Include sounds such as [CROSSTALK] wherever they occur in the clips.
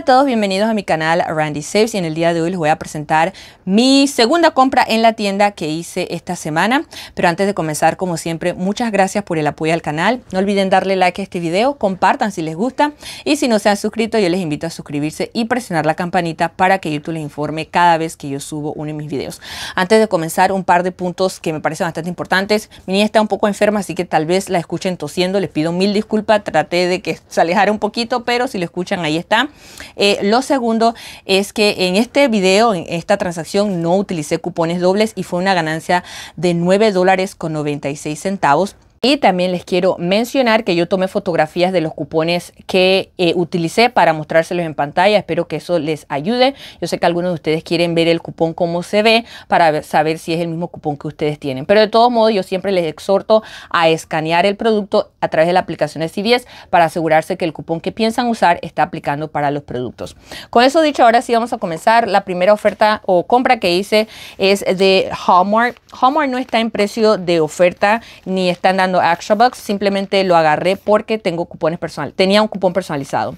a todos, bienvenidos a mi canal Randy Saves y en el día de hoy les voy a presentar mi segunda compra en la tienda que hice esta semana. Pero antes de comenzar, como siempre, muchas gracias por el apoyo al canal. No olviden darle like a este video, compartan si les gusta y si no se han suscrito, yo les invito a suscribirse y presionar la campanita para que YouTube les informe cada vez que yo subo uno de mis videos. Antes de comenzar, un par de puntos que me parecen bastante importantes. Mi niña está un poco enferma, así que tal vez la escuchen tosiendo. Les pido mil disculpas, traté de que se alejara un poquito, pero si lo escuchan, ahí está. Eh, lo segundo es que en este video, en esta transacción, no utilicé cupones dobles y fue una ganancia de 9 dólares con 96 centavos. Y también les quiero mencionar que yo tomé fotografías de los cupones que eh, utilicé para mostrárselos en pantalla. Espero que eso les ayude. Yo sé que algunos de ustedes quieren ver el cupón como se ve para saber si es el mismo cupón que ustedes tienen. Pero de todos modos, yo siempre les exhorto a escanear el producto a través de la aplicación de CVS para asegurarse que el cupón que piensan usar está aplicando para los productos. Con eso dicho, ahora sí vamos a comenzar. La primera oferta o compra que hice es de Hallmark. Hallmark no está en precio de oferta ni están dando extra ActionBox, simplemente lo agarré porque tengo cupones personal, tenía un cupón personalizado.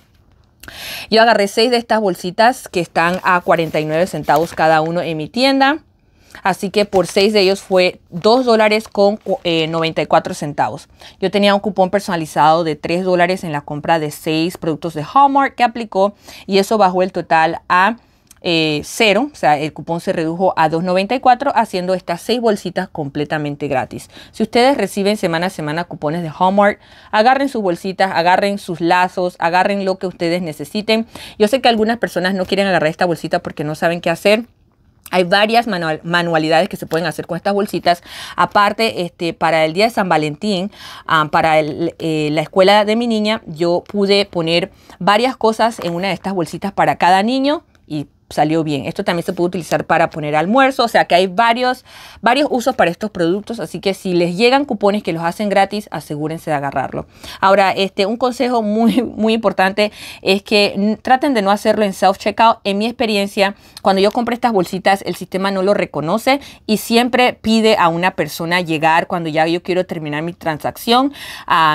Yo agarré seis de estas bolsitas que están a 49 centavos cada uno en mi tienda. Así que por seis de ellos fue 2 dólares con 94 eh, centavos. Yo tenía un cupón personalizado de 3 dólares en la compra de 6 productos de Hallmark que aplicó y eso bajó el total a eh, cero, o sea, el cupón se redujo a 2.94 haciendo estas seis bolsitas completamente gratis. Si ustedes reciben semana a semana cupones de Hallmark, agarren sus bolsitas, agarren sus lazos, agarren lo que ustedes necesiten. Yo sé que algunas personas no quieren agarrar esta bolsita porque no saben qué hacer. Hay varias manualidades que se pueden hacer con estas bolsitas. Aparte, este, para el día de San Valentín, ah, para eh, la escuela de mi niña, yo pude poner varias cosas en una de estas bolsitas para cada niño y salió bien. Esto también se puede utilizar para poner almuerzo, o sea que hay varios, varios usos para estos productos, así que si les llegan cupones que los hacen gratis, asegúrense de agarrarlo. Ahora, este, un consejo muy, muy importante es que traten de no hacerlo en self-checkout. En mi experiencia, cuando yo compro estas bolsitas, el sistema no lo reconoce y siempre pide a una persona llegar cuando ya yo quiero terminar mi transacción,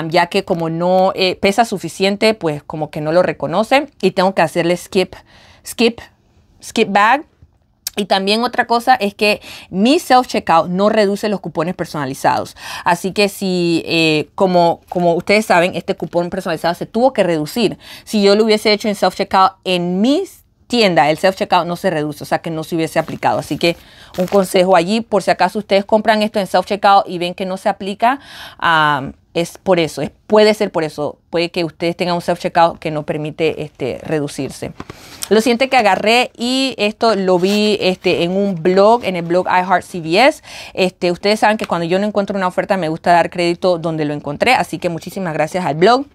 ya que como no eh, pesa suficiente, pues como que no lo reconoce y tengo que hacerle skip, skip Skip Bag. Y también otra cosa es que mi self-checkout no reduce los cupones personalizados. Así que si, eh, como, como ustedes saben, este cupón personalizado se tuvo que reducir. Si yo lo hubiese hecho en self-checkout en mi tienda, el self-checkout no se reduce, o sea que no se hubiese aplicado. Así que un consejo allí, por si acaso ustedes compran esto en self-checkout y ven que no se aplica, es por eso, es, puede ser por eso, puede que ustedes tengan un self-checkout que no permite este, reducirse. Lo siguiente que agarré y esto lo vi este, en un blog, en el blog iHeartCVS. Este, ustedes saben que cuando yo no encuentro una oferta me gusta dar crédito donde lo encontré, así que muchísimas gracias al blog.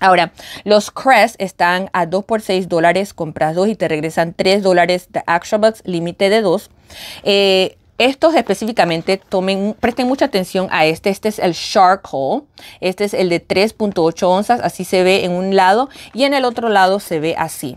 Ahora, los Crest están a 2 por 6 dólares, compras 2 y te regresan 3 dólares de Action límite de 2. Estos específicamente tomen, presten mucha atención a este. Este es el Shark Hole. Este es el de 3.8 onzas. Así se ve en un lado y en el otro lado se ve así.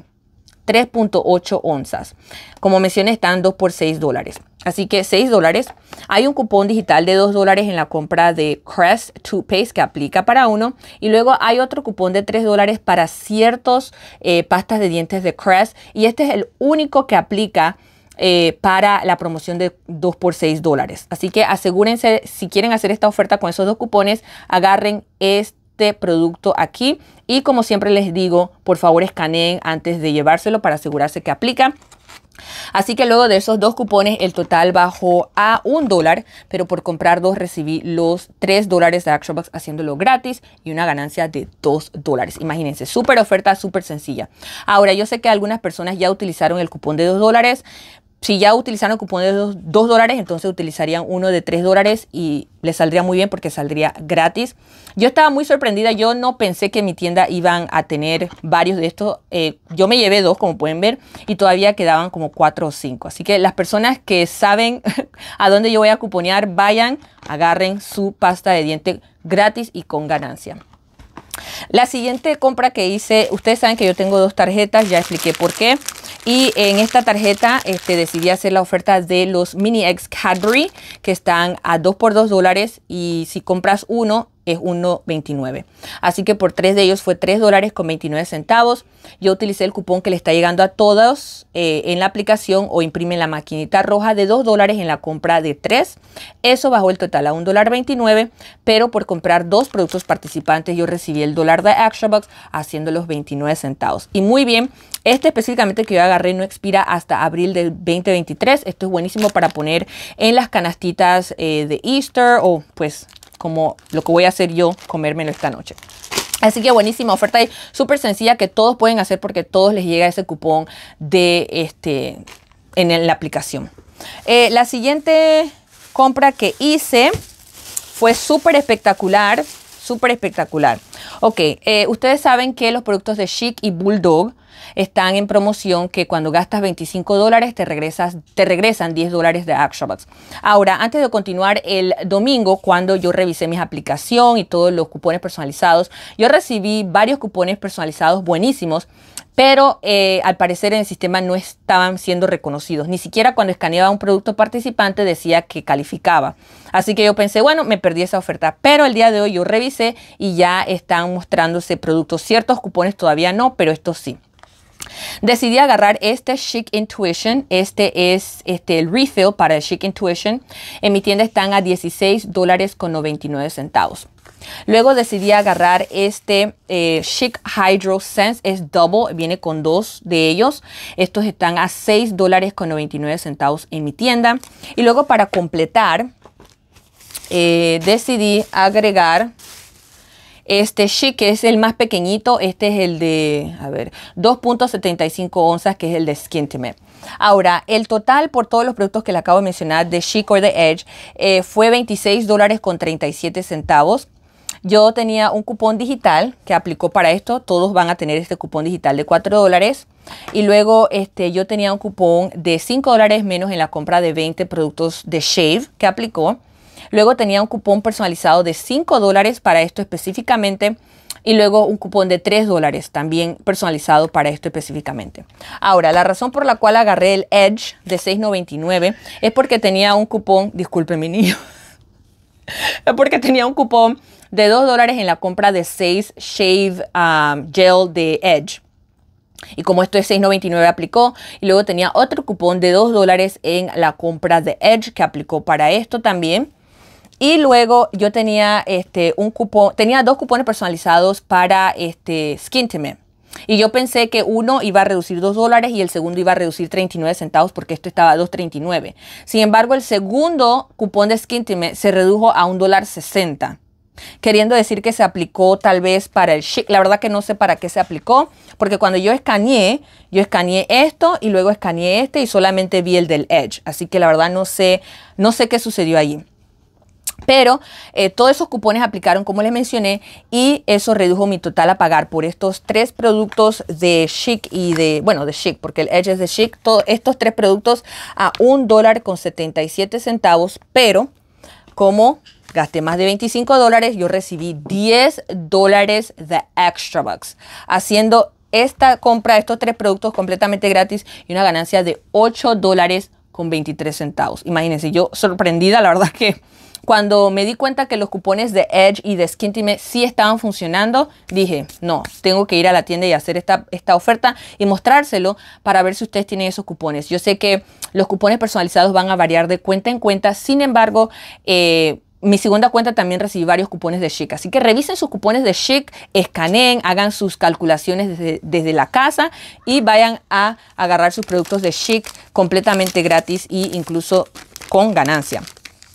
3.8 onzas. Como mencioné, están 2 por 6 dólares. Así que 6 dólares. Hay un cupón digital de 2 dólares en la compra de Crest Toothpaste que aplica para uno. Y luego hay otro cupón de 3 dólares para ciertos eh, pastas de dientes de Crest. Y este es el único que aplica eh, para la promoción de 2 por 6 dólares. Así que asegúrense, si quieren hacer esta oferta con esos dos cupones, agarren este producto aquí y como siempre les digo por favor escaneen antes de llevárselo para asegurarse que aplica Así que luego de esos dos cupones, el total bajó a un dólar, pero por comprar dos recibí los tres dólares de ActionBox haciéndolo gratis y una ganancia de dos dólares. Imagínense, súper oferta, súper sencilla. Ahora, yo sé que algunas personas ya utilizaron el cupón de dos dólares, si ya utilizaron cupones de 2 dólares, entonces utilizarían uno de 3 dólares y les saldría muy bien porque saldría gratis. Yo estaba muy sorprendida, yo no pensé que en mi tienda iban a tener varios de estos. Eh, yo me llevé dos, como pueden ver, y todavía quedaban como 4 o 5. Así que las personas que saben [LAUGHS] a dónde yo voy a cuponear, vayan, agarren su pasta de diente gratis y con ganancia. La siguiente compra que hice, ustedes saben que yo tengo dos tarjetas, ya expliqué por qué. Y en esta tarjeta este, decidí hacer la oferta de los mini X Cadbury que están a 2 por 2 dólares y si compras uno es 1.29. Así que por tres de ellos fue tres dólares con 29 centavos. Yo utilicé el cupón que le está llegando a todos eh, en la aplicación o imprime la maquinita roja de 2 dólares en la compra de 3. Eso bajó el total a $1.29. dólar pero por comprar dos productos participantes yo recibí el dólar de ActionBox haciendo los 29 centavos. Y muy bien, este específicamente que yo agarré no expira hasta abril del 2023. Esto es buenísimo para poner en las canastitas eh, de Easter o pues como lo que voy a hacer yo, comérmelo esta noche. Así que buenísima oferta y súper sencilla que todos pueden hacer porque todos les llega ese cupón de este en la aplicación. Eh, la siguiente compra que hice fue súper espectacular súper espectacular. Ok, eh, ustedes saben que los productos de Chic y Bulldog están en promoción que cuando gastas 25 dólares te, regresas, te regresan 10 dólares de ActionBox. Ahora, antes de continuar el domingo, cuando yo revisé mi aplicación y todos los cupones personalizados, yo recibí varios cupones personalizados buenísimos pero eh, al parecer en el sistema no estaban siendo reconocidos. Ni siquiera cuando escaneaba un producto participante decía que calificaba. Así que yo pensé, bueno, me perdí esa oferta. Pero el día de hoy yo revisé y ya están mostrándose productos. Ciertos cupones todavía no, pero estos sí. Decidí agarrar este Chic Intuition. Este es este, el refill para el Chic Intuition. En mi tienda están a $16.99 dólares con centavos. Luego decidí agarrar este eh, Chic Hydro Sense, es double, viene con dos de ellos. Estos están a 6 dólares con 99 centavos en mi tienda. Y luego para completar, eh, decidí agregar este chic, que es el más pequeñito, este es el de, a ver, 2.75 onzas, que es el de Skin Ahora, el total por todos los productos que le acabo de mencionar de Chic or The Edge eh, fue 26 dólares con 37 centavos. Yo tenía un cupón digital que aplicó para esto. Todos van a tener este cupón digital de 4 dólares. Y luego este, yo tenía un cupón de 5 dólares menos en la compra de 20 productos de Shave que aplicó. Luego tenía un cupón personalizado de 5 dólares para esto específicamente. Y luego un cupón de 3 dólares también personalizado para esto específicamente. Ahora, la razón por la cual agarré el Edge de 6.99 es porque tenía un cupón, disculpe mi niño, [LAUGHS] es porque tenía un cupón de 2 dólares en la compra de 6 Shave um, Gel de Edge. Y como esto es 6.99 aplicó y luego tenía otro cupón de 2 dólares en la compra de Edge que aplicó para esto también. Y luego yo tenía este un cupón, tenía dos cupones personalizados para este Skintimate. Y yo pensé que uno iba a reducir 2 dólares y el segundo iba a reducir 39 centavos porque esto estaba a 2.39. Sin embargo, el segundo cupón de Skintimate se redujo a $1.60 queriendo decir que se aplicó tal vez para el chic. La verdad que no sé para qué se aplicó, porque cuando yo escaneé, yo escaneé esto y luego escaneé este y solamente vi el del Edge. Así que la verdad no sé, no sé qué sucedió allí. Pero eh, todos esos cupones aplicaron, como les mencioné, y eso redujo mi total a pagar por estos tres productos de Chic y de, bueno, de Chic, porque el Edge es de Chic, todos estos tres productos a un dólar con 77 centavos, pero como gasté más de 25 dólares, yo recibí 10 dólares de extra bucks, haciendo esta compra, de estos tres productos completamente gratis y una ganancia de 8 dólares con 23 centavos. Imagínense, yo sorprendida, la verdad que cuando me di cuenta que los cupones de Edge y de skintime sí estaban funcionando, dije, no, tengo que ir a la tienda y hacer esta, esta oferta y mostrárselo para ver si ustedes tienen esos cupones. Yo sé que los cupones personalizados van a variar de cuenta en cuenta, sin embargo, eh, mi segunda cuenta también recibí varios cupones de Chic, así que revisen sus cupones de Chic, escaneen, hagan sus calculaciones desde, la casa y vayan a agarrar sus productos de Chic completamente gratis e incluso con ganancia.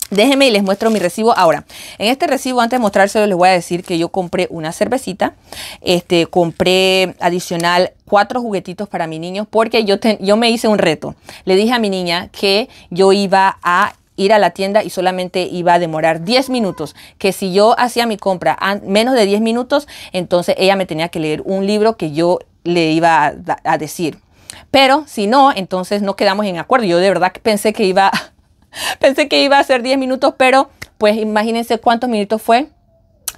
Déjenme y les muestro mi recibo. Ahora, en este recibo, antes de mostrárselo, les voy a decir que yo compré una cervecita. Este, compré adicional cuatro juguetitos para mi niño porque yo, yo me hice un reto. Le dije a mi niña que yo iba a ir a la tienda y solamente iba a demorar 10 minutos, que si yo hacía mi compra menos de 10 minutos, entonces ella me tenía que leer un libro que yo le iba a, decir. Pero si no, entonces no quedamos en acuerdo. Yo de verdad pensé que iba, [LAUGHS] pensé que iba a ser 10 minutos, pero pues imagínense cuántos minutos fue.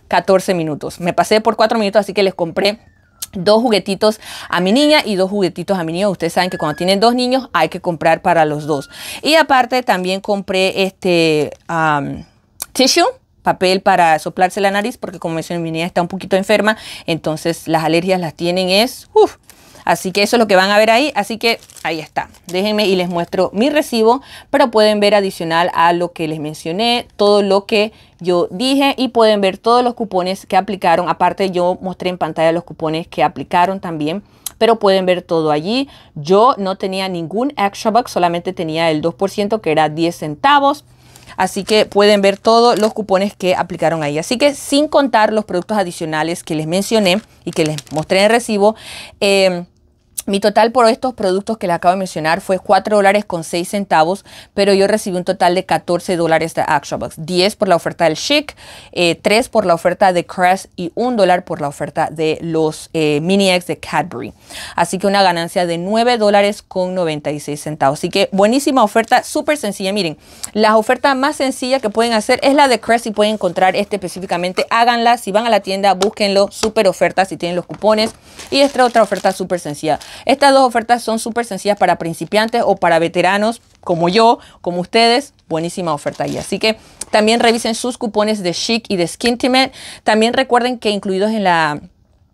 14 minutos. Me pasé por 4 minutos, así que les compré dos juguetitos a mi niña y dos juguetitos a mi niño. Ustedes saben que cuando tienen dos niños hay que comprar para los dos. Y aparte también compré este tissue papel para soplarse la nariz porque como mencioné mi niña está un poquito enferma entonces las alergias las tienen es uf, Así que eso es lo que van a ver ahí. Así que ahí está. Déjenme y les muestro mi recibo, pero pueden ver adicional a lo que les mencioné, todo lo que yo dije y pueden ver todos los cupones que aplicaron. Aparte yo mostré en pantalla los cupones que aplicaron también pero pueden ver todo allí. Yo no tenía ningún extra buck, solamente tenía el 2% que era 10 centavos. Así que pueden ver todos los cupones que aplicaron ahí. Así que sin contar los productos adicionales que les mencioné y que les mostré en el recibo, eh, mi total por estos productos que les acabo de mencionar fue 4 dólares con 6 centavos, pero yo recibí un total de 14 dólares de ActionBox. 10 por la oferta del Chic, 3 eh, por la oferta de Crest y 1 dólar por la oferta de los eh, Mini Eggs de Cadbury. Así que una ganancia de 9 dólares con 96 centavos. Así que buenísima oferta, súper sencilla. Miren, la oferta más sencilla que pueden hacer es la de Crest y pueden encontrar este específicamente. Háganla, si van a la tienda, búsquenlo, súper oferta si tienen los cupones. Y esta otra oferta súper sencilla. Estas dos ofertas son súper sencillas para principiantes o para veteranos como yo, como ustedes. Buenísima oferta ahí. Así que también revisen sus cupones de Chic y de Skintimate. También recuerden que incluidos en la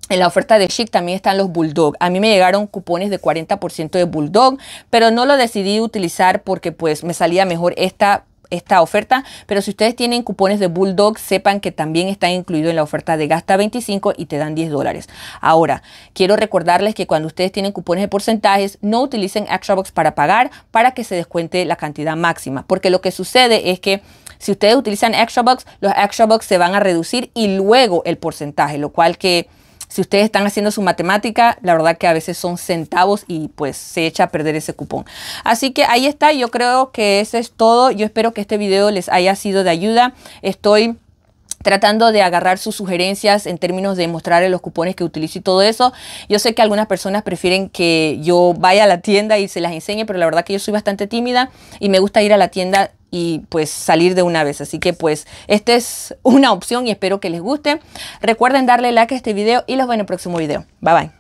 en la oferta de Chic también están los Bulldog. A mí me llegaron cupones de 40% de Bulldog, pero no lo decidí utilizar porque pues me salía mejor esta esta oferta, pero si ustedes tienen cupones de Bulldog, sepan que también está incluido en la oferta de gasta 25 y te dan 10 dólares. Ahora, quiero recordarles que cuando ustedes tienen cupones de porcentajes, no utilicen ExtraBox para pagar para que se descuente la cantidad máxima, porque lo que sucede es que si ustedes utilizan Box, los Box se van a reducir y luego el porcentaje, lo cual que si ustedes están haciendo su matemática, la verdad que a veces son centavos y pues se echa a perder ese cupón. Así que ahí está, yo creo que eso es todo. Yo espero que este video les haya sido de ayuda. Estoy tratando de agarrar sus sugerencias en términos de mostrarles los cupones que utilizo y todo eso. Yo sé que algunas personas prefieren que yo vaya a la tienda y se las enseñe, pero la verdad que yo soy bastante tímida y me gusta ir a la tienda y pues salir de una vez. Así que pues esta es una opción y espero que les guste. Recuerden darle like a este video y los veo en el próximo video. Bye bye.